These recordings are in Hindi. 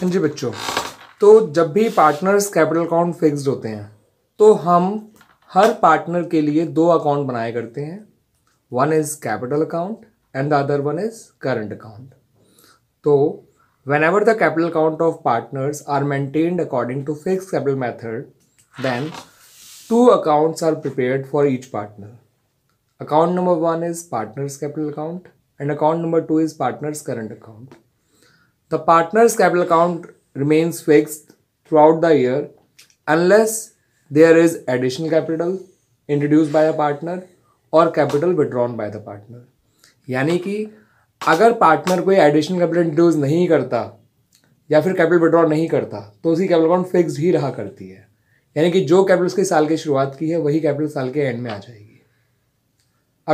हाँ जी बच्चों तो जब भी पार्टनर्स कैपिटल अकाउंट फिक्स्ड होते हैं तो हम हर पार्टनर के लिए दो अकाउंट बनाए करते हैं one is capital account and the other one is current account तो whenever the capital account of partners are maintained according to fix capital method then two accounts are prepare for each partner account number one is partners capital account and account number two is partners current account The partner's capital account remains fixed throughout the year unless there is additional capital introduce by the partner और capital withdrawn by the partner यानी कि अगर पार्टनर कोई एडिशनल कैपिटल इंट्रोड्यूस नहीं करता या फिर कैपिटल विड्रॉ नहीं करता तो उसकी कैपिटल अकाउंट फिक्स ही रहा करती है यानी कि जो कैपिटल उसके साल की शुरुआत की है वही कैपिटल साल के एंड में आ जाएगी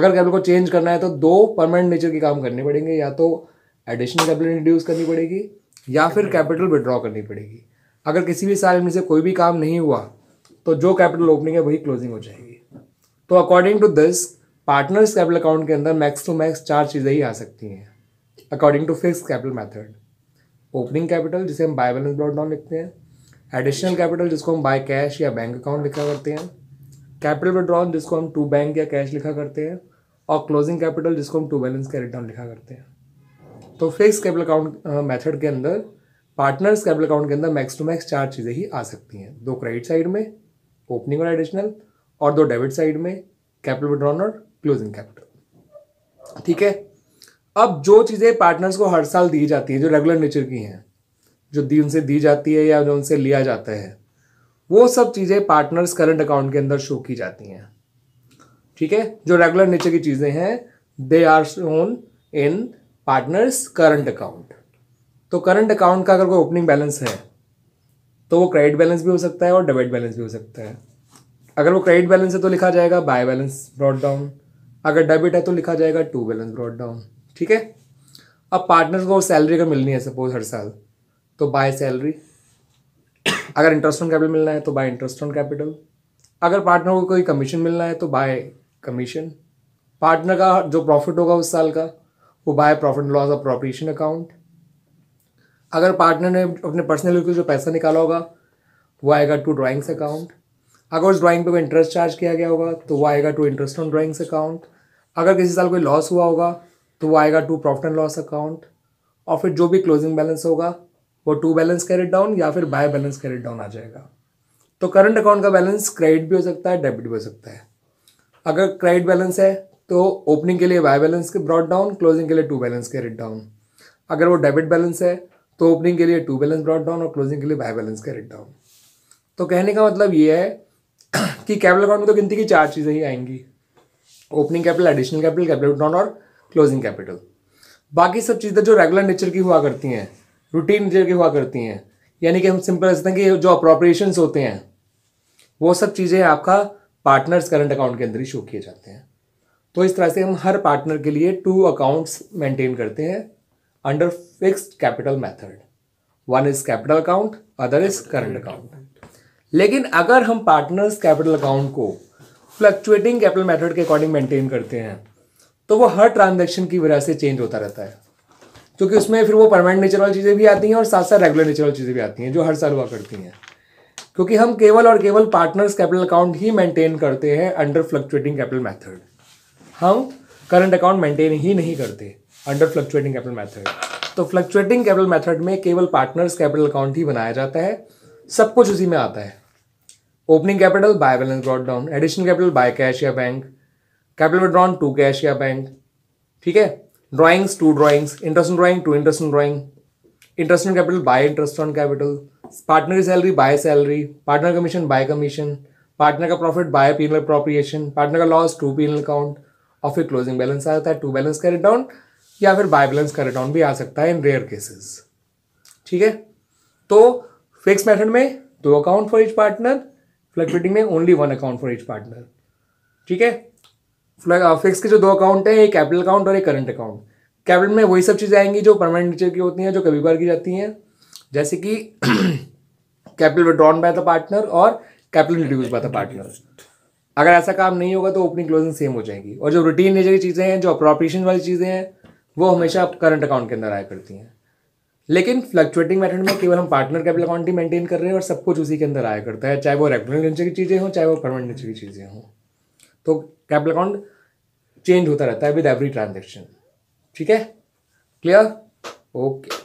अगर कैपिटल को चेंज करना है तो दो परमानेंट नेचर के काम करने पड़ेंगे या तो एडिशनल कैपिटल इंट्रोड्यूस करनी पड़ेगी या फिर कैपिटल विड्रॉ करनी पड़ेगी अगर किसी भी साल में से कोई भी काम नहीं हुआ तो जो कैपिटल ओपनिंग है वही क्लोजिंग हो जाएगी तो according to this partners capital account के अंदर मैक्स टू मैक्स चार चीज़ें ही आ सकती हैं according to fix capital method opening capital जिसे हम बाय बैलेंस ब्रॉड डाउन लिखते हैं एडिशनल कैपिटल जिसको हम बाय कैश या बैंक अकाउंट लिखा करते हैं कैपिटल विड्रॉल जिसको हम टू बैंक या कैश लिखा करते हैं और क्लोजिंग कैपिटल जिसको हम टू बैलेंस का रिटर्न लिखा करते हैं तो फिक्स कैपिटल अकाउंट मेथड के अंदर पार्टनर्स कैपिटल अकाउंट के अंदर मैक्स टू मैक्स चार चीज़ें ही आ सकती हैं दो क्रेडिट साइड में ओपनिंग और एडिशनल और दो डेबिट साइड में कैपिटल विड्रॉन और क्लोजिंग कैपिटल ठीक है अब जो चीज़ें पार्टनर्स को हर साल दी जाती हैं जो रेगुलर नेचर की हैं जो दी उनसे दी जाती है या जो उनसे लिया जाता है वो सब चीज़ें पार्टनर्स करंट अकाउंट के अंदर शो की जाती हैं ठीक है जो रेगुलर नेचर की चीज़ें हैं they are shown in partners current account तो करंट अकाउंट का अगर कोई ओपनिंग बैलेंस है तो वो क्रेडिट बैलेंस भी हो सकता है और डेबिट बैलेंस भी हो सकता है अगर वो क्रेडिट बैलेंस है तो लिखा जाएगा बाय बैलेंस ब्रॉड डाउन अगर डेबिट है तो लिखा जाएगा टू बैलेंस ब्रॉड डाउन ठीक है अब पार्टनर्स को सैलरी अगर मिलनी है सपोज हर साल तो बाय सैलरी अगर इंटरेस्ट ऑन कैपिटल मिलना है तो बाय इंटरेस्ट ऑन कैपिटल अगर पार्टनर को कोई कमीशन मिलना है तो बाय कमीशन पार्टनर का जो प्रॉफिट होगा उस साल का वो by profit loss appropriation account अगर पार्टनर ने अपने पर्सनल को जो पैसा निकाला होगा वो आएगा टू ड्राइंग्स अकाउंट अगर उस ड्राइंग पे कोई इंटरेस्ट चार्ज किया गया होगा तो वो आएगा to interest on drawings account अगर किसी साल कोई लॉस हुआ होगा तो वो आएगा to profit and loss account और फिर जो भी क्लोजिंग बैलेंस होगा वो टू बैलेंस कैरेट डाउन या फिर बाय बैलेंस कैरेट डाउन आ जाएगा तो करंट अकाउंट का बैलेंस क्रेडिट भी हो सकता है डेबिट भी हो सकता है अगर क्रेडिट बैलेंस है तो ओपनिंग के लिए बाय बैलेंस के ब्रॉड डाउन क्लोजिंग के लिए to balance carried down अगर वो डेबिट बैलेंस है तो ओपनिंग के लिए टू बैलेंस ब्रॉड डाउन और क्लोजिंग के लिए by balance carried down तो कहने का मतलब ये है कि कैपिटल अकाउंट में तो गिनती की चार चीज़ें ही आएंगी opening capital additional capital capital down और क्लोजिंग कैपिटल बाकी सब चीज़ें जो रेगुलर नेचर की हुआ करती हैं रूटीन नेचर की हुआ करती हैं यानी कि हम सिंपल रखते हैं कि जो अप्रोप्रिएशन होते हैं वो सब चीज़ें आपका पार्टनर्स करंट अकाउंट के अंदर ही शो किए जाते हैं तो इस तरह से हम हर पार्टनर के लिए टू अकाउंट्स मेंटेन करते हैं under fixed capital method one is capital account other is current account लेकिन अगर हम पार्टनर्स कैपिटल अकाउंट को फ्लक्चुएटिंग कैपिटल मेथड के अकॉर्डिंग मेंटेन करते हैं तो वो हर ट्रांजेक्शन की वजह से चेंज होता रहता है क्योंकि उसमें फिर वो परमानेंट नेचर वाली चीज़ें भी आती हैं और साथ साथ रेगुलर नेचर वाली चीज़ें भी आती हैं जो हर साल हुआ करती हैं क्योंकि हम केवल और केवल पार्टनर्स कैपिटल अकाउंट ही मेंटेन करते हैं अंडर फ्लक्चुएटिंग कैपिटल मेथड हम करंट अकाउंट मेंटेन ही नहीं करते अंडर फ्लक्चुएटिंग कैपिटल मेथड तो फ्लक्चुएटिंग कैपिटल मेथड में केवल पार्टनर्स कैपिटल अकाउंट ही बनाया जाता है सब कुछ उसी में आता है opening capital by balance brought down additional capital by cash या bank capital withdrawn to cash या बैंक ठीक है drawings to drawings interest on drawing to interest on drawing interest on capital by interest on capital partner की salary by salary partner commission by commission partner का profit by PnL appropriation partner का लॉस टू पीनल अकाउंट और फिर क्लोजिंग बैलेंस आ जाता है टू बैलेंस कैरेट डाउन या फिर बाय बैलेंस कैरेट डाउन भी आ सकता है इन रेयर केसेस ठीक है तो फिक्स मेथड में दो account for each partner fluctuating में only one account for each partner ठीक है फिक्स uh, के जो दो अकाउंट हैं एक कैपिटल अकाउंट और एक करंट अकाउंट कैपिटल में वही सब चीज़ें आएंगी जो परमानेंट नेचर की होती हैं जो कभी बार की जाती हैं जैसे कि capital withdrawn by the partner और capital reduce by the partner अगर ऐसा काम नहीं होगा तो ओपनिंग क्लोजिंग सेम हो जाएगी और जो रूटीन नेचर की चीज़ें हैं जो अप्रोप्रिएशन वाली चीज़ें हैं वो हमेशा करंट अकाउंट के अंदर आया करती हैं लेकिन फ्लक्चुएटिंग मेथड में केवल हम पार्टनर कैपिटल अकाउंट ही मेंटेन कर रहे हैं और सब कुछ उसी के अंदर आया करता है चाहे वो रेगुलर नेचर की चीज़ें हों चाहे वो परमानेंट नेचर की चीज़ें हों तो कैपिटल अकाउंट चेंज होता रहता है विद एवरी ट्रांजेक्शन ठीक है क्लियर ओके